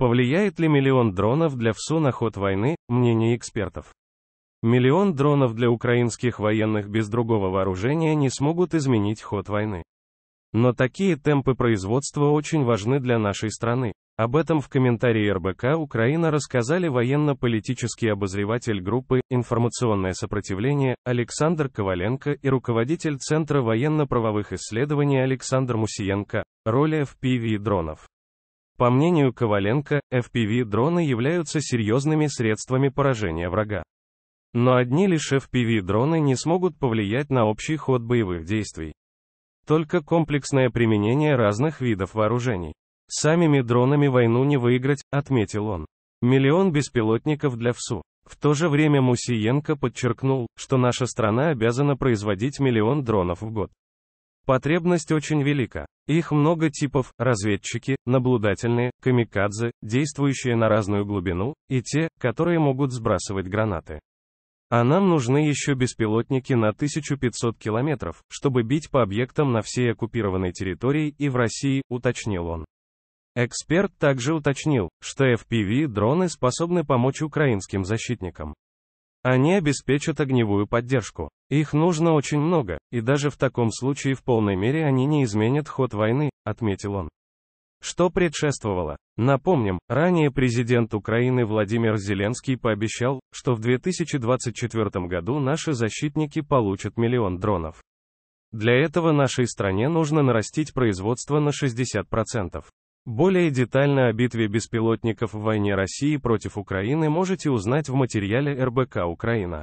Повлияет ли миллион дронов для ВСУ на ход войны, мнение экспертов? Миллион дронов для украинских военных без другого вооружения не смогут изменить ход войны. Но такие темпы производства очень важны для нашей страны. Об этом в комментарии РБК Украина рассказали военно-политический обозреватель группы «Информационное сопротивление» Александр Коваленко и руководитель Центра военно-правовых исследований Александр Мусиенко. Роли FPV дронов. По мнению Коваленко, FPV-дроны являются серьезными средствами поражения врага. Но одни лишь FPV-дроны не смогут повлиять на общий ход боевых действий. Только комплексное применение разных видов вооружений. Самими дронами войну не выиграть, отметил он. Миллион беспилотников для ВСУ. В то же время Мусиенко подчеркнул, что наша страна обязана производить миллион дронов в год. Потребность очень велика. Их много типов, разведчики, наблюдательные, камикадзе, действующие на разную глубину, и те, которые могут сбрасывать гранаты. А нам нужны еще беспилотники на 1500 километров, чтобы бить по объектам на всей оккупированной территории и в России, уточнил он. Эксперт также уточнил, что FPV-дроны способны помочь украинским защитникам. Они обеспечат огневую поддержку. Их нужно очень много, и даже в таком случае в полной мере они не изменят ход войны, отметил он. Что предшествовало? Напомним, ранее президент Украины Владимир Зеленский пообещал, что в 2024 году наши защитники получат миллион дронов. Для этого нашей стране нужно нарастить производство на 60%. Более детально о битве беспилотников в войне России против Украины можете узнать в материале РБК Украина.